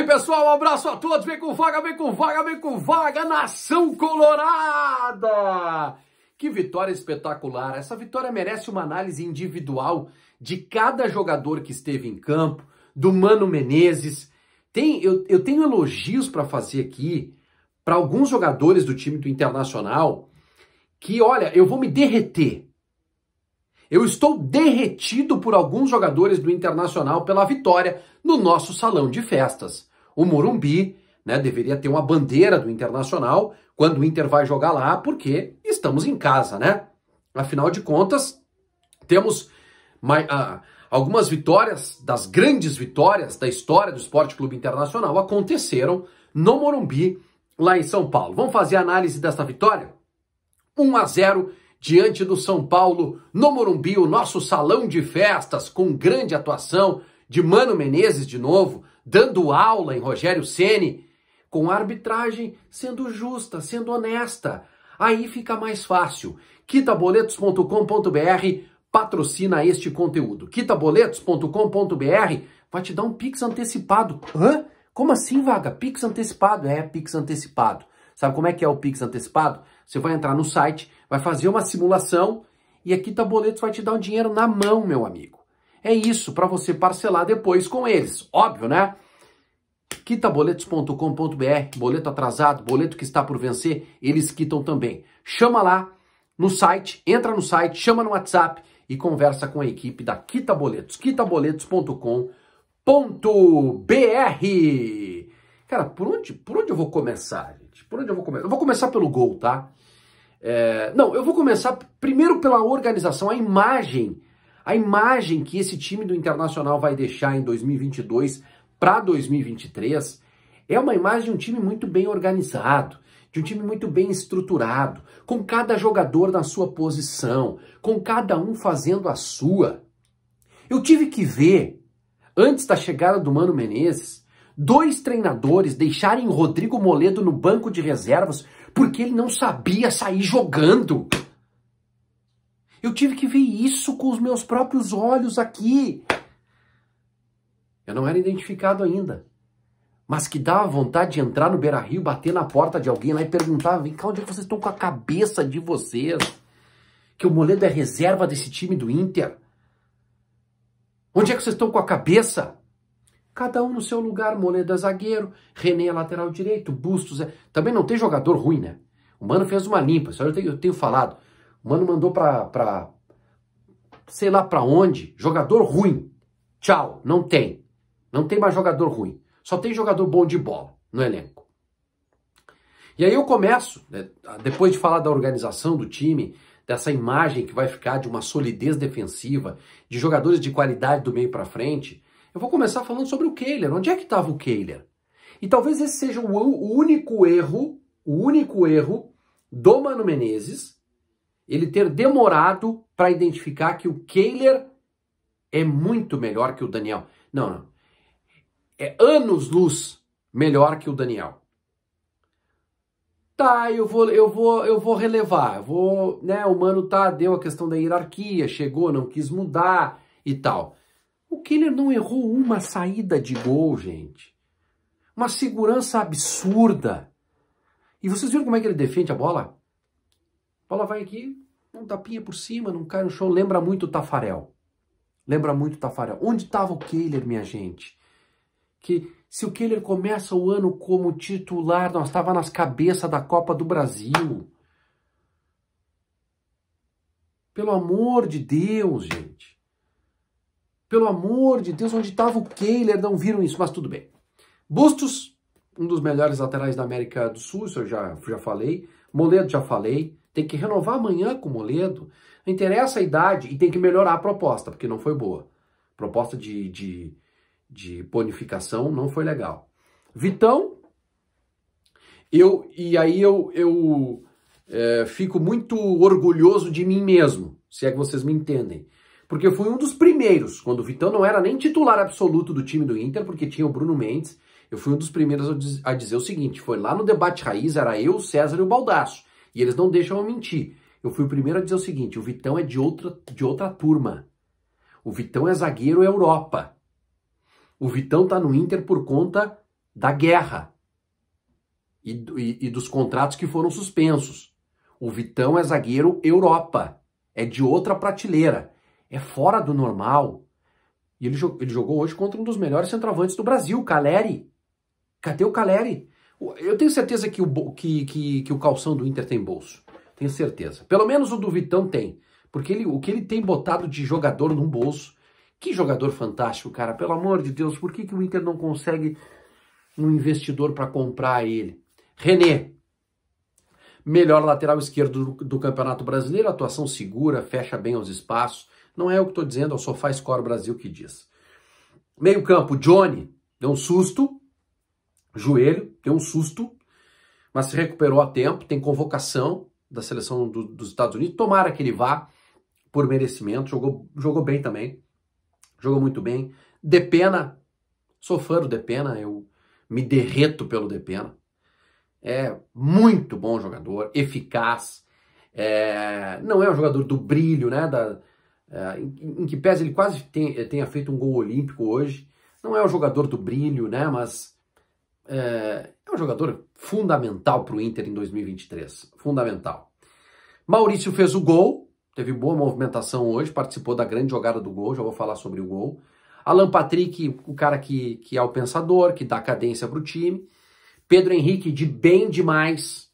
Aí, pessoal, um abraço a todos. Vem com vaga, vem com vaga, vem com vaga, nação colorada! Que vitória espetacular! Essa vitória merece uma análise individual de cada jogador que esteve em campo, do Mano Menezes. Tem, eu, eu tenho elogios para fazer aqui para alguns jogadores do time do Internacional que, olha, eu vou me derreter. Eu estou derretido por alguns jogadores do Internacional pela vitória no nosso salão de festas. O Morumbi né, deveria ter uma bandeira do Internacional quando o Inter vai jogar lá, porque estamos em casa, né? Afinal de contas, temos mais, ah, algumas vitórias, das grandes vitórias da história do Esporte Clube Internacional, aconteceram no Morumbi, lá em São Paulo. Vamos fazer a análise desta vitória? 1 a 0 diante do São Paulo, no Morumbi, o nosso salão de festas, com grande atuação de Mano Menezes de novo, dando aula em Rogério Ceni, com arbitragem sendo justa, sendo honesta. Aí fica mais fácil. Quitaboletos.com.br patrocina este conteúdo. Quitaboletos.com.br vai te dar um Pix antecipado. Hã? Como assim, vaga? Pix antecipado? É, Pix antecipado. Sabe como é que é o Pix antecipado? Você vai entrar no site, vai fazer uma simulação e a Quitaboletos vai te dar o um dinheiro na mão, meu amigo é isso, para você parcelar depois com eles. Óbvio, né? quitaboletos.com.br, boleto atrasado, boleto que está por vencer, eles quitam também. Chama lá no site, entra no site, chama no WhatsApp e conversa com a equipe da Quita Boletos, quitaboletos.com.br. Cara, por onde, por onde eu vou começar, gente? Por onde eu vou começar? Eu vou começar pelo gol, tá? É, não, eu vou começar primeiro pela organização, a imagem a imagem que esse time do Internacional vai deixar em 2022 para 2023 é uma imagem de um time muito bem organizado, de um time muito bem estruturado, com cada jogador na sua posição, com cada um fazendo a sua. Eu tive que ver, antes da chegada do Mano Menezes, dois treinadores deixarem Rodrigo Moledo no banco de reservas porque ele não sabia sair jogando. Eu tive que ver isso com os meus próprios olhos aqui. Eu não era identificado ainda. Mas que dava vontade de entrar no beira-rio, bater na porta de alguém lá e perguntar, vem cá, onde é que vocês estão com a cabeça de vocês? Que o Moledo é reserva desse time do Inter. Onde é que vocês estão com a cabeça? Cada um no seu lugar, Moledo é zagueiro, René é lateral direito, Bustos é... Também não tem jogador ruim, né? O Mano fez uma limpa, só eu tenho, eu tenho falado. O mano mandou pra, pra sei lá pra onde, jogador ruim. Tchau, não tem. Não tem mais jogador ruim. Só tem jogador bom de bola no elenco. E aí eu começo, né, depois de falar da organização do time, dessa imagem que vai ficar de uma solidez defensiva, de jogadores de qualidade do meio para frente, eu vou começar falando sobre o Kehler. Onde é que estava o Kehler? E talvez esse seja o único erro, o único erro do Mano Menezes ele ter demorado para identificar que o Kehler é muito melhor que o Daniel. Não, não. É anos-luz melhor que o Daniel. Tá, eu vou, eu vou, eu vou relevar. Eu vou, né, o mano tá, deu a questão da hierarquia, chegou, não quis mudar e tal. O Kehler não errou uma saída de gol, gente. Uma segurança absurda. E vocês viram como é que ele defende a bola? A bola vai aqui, um tapinha por cima, não cai no chão, lembra muito o Tafarel. Lembra muito o Tafarel. Onde estava o Kehler, minha gente? Que se o Kehler começa o ano como titular, nós estava nas cabeças da Copa do Brasil. Pelo amor de Deus, gente. Pelo amor de Deus, onde estava o Kehler? Não viram isso, mas tudo bem. Bustos, um dos melhores laterais da América do Sul, isso eu já, já falei. Moledo, já falei tem que renovar amanhã com o Moledo. Não interessa a idade e tem que melhorar a proposta, porque não foi boa. Proposta de, de, de bonificação não foi legal. Vitão, eu e aí eu, eu é, fico muito orgulhoso de mim mesmo, se é que vocês me entendem. Porque eu fui um dos primeiros, quando o Vitão não era nem titular absoluto do time do Inter, porque tinha o Bruno Mendes, eu fui um dos primeiros a dizer o seguinte: foi lá no debate raiz, era eu, César e o Baldaço. E eles não deixam eu mentir. Eu fui o primeiro a dizer o seguinte: o Vitão é de outra, de outra turma. O Vitão é zagueiro Europa. O Vitão tá no Inter por conta da guerra e, e, e dos contratos que foram suspensos. O Vitão é zagueiro Europa. É de outra prateleira. É fora do normal. E ele, ele jogou hoje contra um dos melhores centroavantes do Brasil, Caleri. Cadê o Caleri? Eu tenho certeza que o, que, que, que o calção do Inter tem bolso. Tenho certeza. Pelo menos o do Vitão tem. Porque ele, o que ele tem botado de jogador num bolso. Que jogador fantástico, cara. Pelo amor de Deus, por que, que o Inter não consegue um investidor para comprar ele? René. Melhor lateral esquerdo do, do Campeonato Brasileiro. Atuação segura, fecha bem os espaços. Não é o que estou dizendo, é o Sofá Score Brasil que diz. Meio campo, Johnny. Deu um susto, joelho, tem um susto, mas se recuperou a tempo, tem convocação da seleção do, dos Estados Unidos, tomara que ele vá por merecimento, jogou, jogou bem também, jogou muito bem. Depena, sou fã do Depena, eu me derreto pelo Depena. É muito bom jogador, eficaz, é, não é um jogador do brilho, né, da, é, em, em, que pese ele quase tem, tenha feito um gol olímpico hoje, não é um jogador do brilho, né, mas é, é, um jogador fundamental para o Inter em 2023. Fundamental. Maurício fez o gol, teve boa movimentação hoje, participou da grande jogada do gol, já vou falar sobre o gol. Alan Patrick, o cara que, que é o pensador, que dá cadência para o time. Pedro Henrique, de bem demais.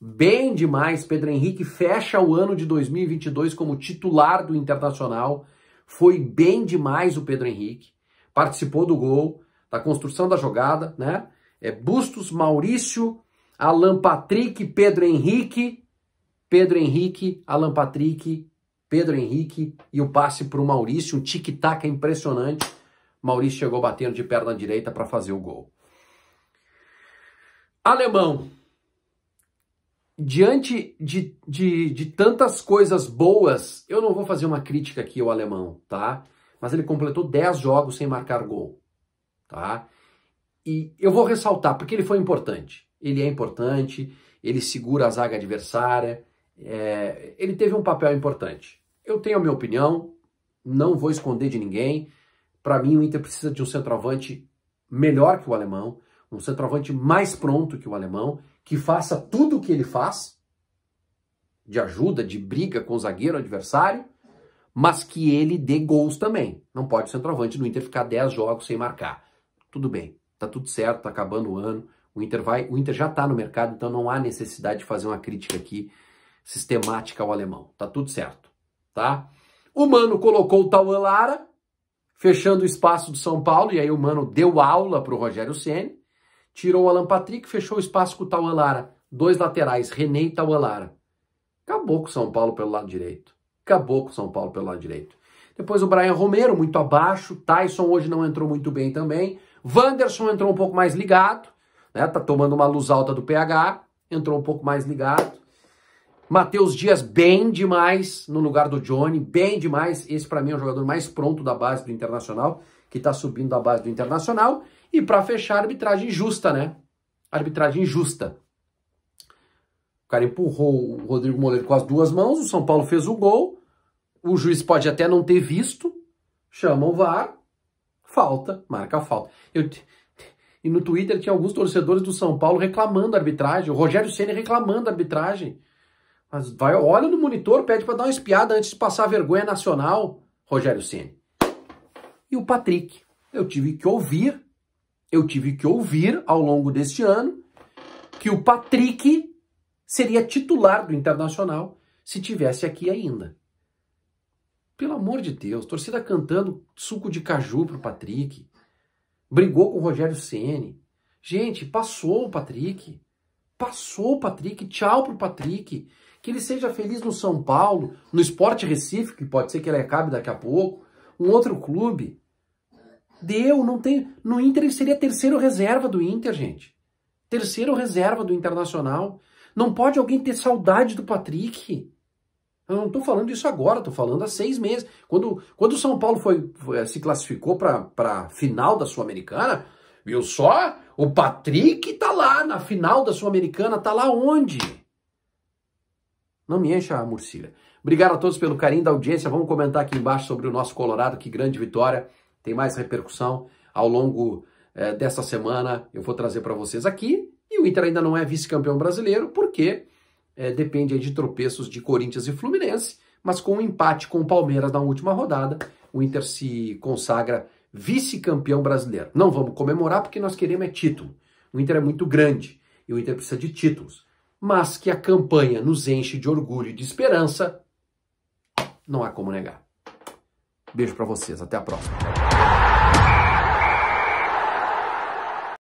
Bem demais. Pedro Henrique fecha o ano de 2022 como titular do Internacional. Foi bem demais o Pedro Henrique. Participou do gol, da construção da jogada, né? é, Bustos, Maurício, Alan Patrick, Pedro Henrique, Pedro Henrique, Alan Patrick, Pedro Henrique e o passe para o Maurício, um tic-tac impressionante. Maurício chegou batendo de perna direita para fazer o gol. Alemão, diante de, de, de, tantas coisas boas, eu não vou fazer uma crítica aqui ao alemão, tá? Mas ele completou 10 jogos sem marcar gol, tá? E eu vou ressaltar, porque ele foi importante. Ele é importante, ele segura a zaga adversária, é, ele teve um papel importante. Eu tenho a minha opinião, não vou esconder de ninguém. Para mim, o Inter precisa de um centroavante melhor que o alemão, um centroavante mais pronto que o alemão, que faça tudo o que ele faz, de ajuda, de briga com o zagueiro adversário, mas que ele dê gols também. Não pode o centroavante do Inter ficar 10 jogos sem marcar. Tudo bem, tá tudo certo, tá acabando o ano. O Inter vai, o Inter já está no mercado, então não há necessidade de fazer uma crítica aqui sistemática ao alemão. Tá tudo certo, tá? O Mano colocou o Tauan Lara, fechando o espaço do São Paulo, e aí o Mano deu aula para o Rogério Ceni, tirou o Alan Patrick, fechou o espaço com o Tauan Lara. Dois laterais, René e Tauan Lara. Acabou com o São Paulo pelo lado direito. Acabou com o São Paulo pelo lado direito. Depois o Brian Romero, muito abaixo. Tyson hoje não entrou muito bem também. Wanderson entrou um pouco mais ligado, né? Tá tomando uma luz alta do PH, entrou um pouco mais ligado. Matheus Dias bem demais no lugar do Johnny, bem demais. Esse para mim é o jogador mais pronto da base do Internacional, que está subindo da base do Internacional. E para fechar, arbitragem justa, né? Arbitragem justa. O cara empurrou o Rodrigo Moleiro com as duas mãos, o São Paulo fez o gol. O juiz pode até não ter visto, chama o VAR, falta, marca a falta. Eu, e no Twitter tinha alguns torcedores do São Paulo reclamando a arbitragem, o Rogério Ceni reclamando a arbitragem. Mas vai, olha no monitor, pede para dar uma espiada antes de passar vergonha nacional, Rogério Ceni. E o Patrick, eu tive que ouvir, eu tive que ouvir ao longo deste ano que o Patrick seria titular do Internacional se tivesse aqui ainda. Pelo amor de Deus, torcida cantando suco de caju pro Patrick. Brigou com o Rogério Ceni. Gente, passou o Patrick. Passou o Patrick, tchau pro Patrick. Que ele seja feliz no São Paulo, no Esporte Recife, que pode ser que ele acabe daqui a pouco, um outro clube. Deu, não tem. No Inter ele seria terceiro reserva do Inter, gente. Terceiro reserva do Internacional. Não pode alguém ter saudade do Patrick. Eu não estou falando isso agora, estou falando há seis meses. Quando, quando o São Paulo foi, foi eh, se classificou para a final da Sul-Americana, viu só? O Patrick tá lá na final da Sul-Americana, tá lá onde? Não me encha a murcilha. Obrigado a todos pelo carinho da audiência. Vamos comentar aqui embaixo sobre o nosso Colorado, que grande vitória. Tem mais repercussão ao longo é, dessa semana. Eu vou trazer para vocês aqui. E o Inter ainda não é vice-campeão brasileiro, porque quê? é, depende de tropeços de Corinthians e Fluminense, mas com o um empate com o Palmeiras na última rodada, o Inter se consagra vice-campeão brasileiro. Não vamos comemorar porque nós queremos é título. O Inter é muito grande e o Inter precisa de títulos. Mas que a campanha nos enche de orgulho e de esperança, não há como negar. Beijo para vocês, até a próxima.